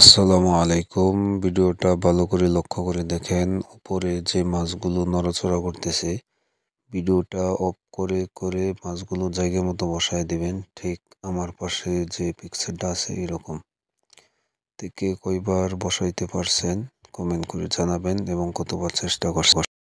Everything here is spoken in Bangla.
আসসালামু আলাইকুম ভিডিওটা ভালো করে লক্ষ্য করে দেখেন উপরে যে মাছগুলো নড়াচড়া করতেছে ভিডিওটা অফ করে করে মাছগুলো জায়গা মতো বসায় দিবেন ঠিক আমার পাশে যে পিকচারটা আছে এরকম থেকে কয়বার বসাইতে পারছেন কমেন্ট করে জানাবেন এবং কতবার চেষ্টা করছেন